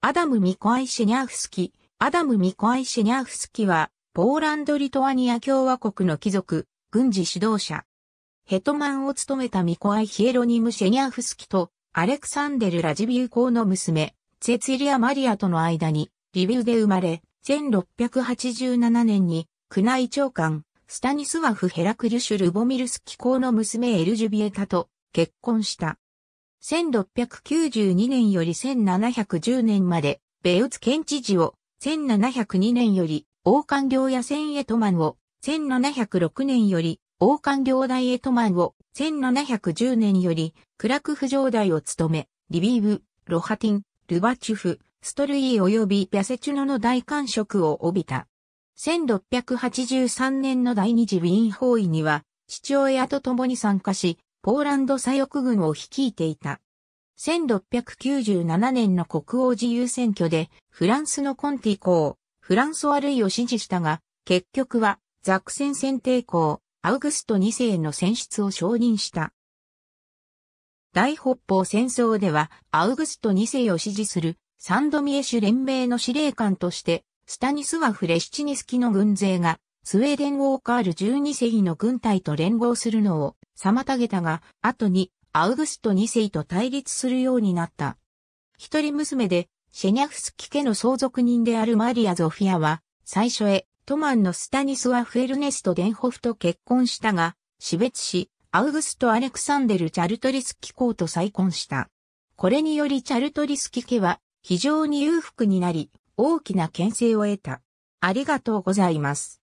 アダム・ミコアイ・シェニャーフスキ、アダム・ミコアイ・シェニャーフスキは、ポーランド・リトアニア共和国の貴族、軍事指導者。ヘトマンを務めたミコアイ・ヒエロニム・シェニャーフスキと、アレクサンデル・ラジビウ公の娘、ツェツィリア・マリアとの間に、リビウで生まれ、1687年に、宮内長官、スタニスワフ・ヘラクリュシュ・ルボミルスキ公の娘エルジュビエタと結婚した。1692年より1710年まで、ベウツ県知事を、1702年より、王官領や千エトマンを、1706年より、王官領大エトマンを、1710年より、クラクフ城代を務め、リビーブ、ロハティン、ルバチュフ、ストルイー及びピャセチュノの大官職を帯びた。1683年の第二次ウィーン包囲には、父親と共に参加し、ポーランド左翼軍を率いていた。1697年の国王自由選挙でフランスのコンティ公、フランソワルイを支持したが、結局はザクセン選定公、アウグスト2世の選出を承認した。大北方戦争ではアウグスト2世を支持するサンドミエシュ連盟の司令官としてスタニスワフ・レシチニスキの軍勢がスウェーデン・ウォーカール12世の軍隊と連合するのを妨げたが、後にアウグスト2世と対立するようになった。一人娘で、シェニャフスキ家の相続人であるマリア・ゾフィアは、最初へ、トマンのスタニスワ・フェルネスト・デンホフと結婚したが、死別し、アウグスト・アレクサンデル・チャルトリスキ公と再婚した。これによりチャルトリスキ家は、非常に裕福になり、大きな牽制を得た。ありがとうございます。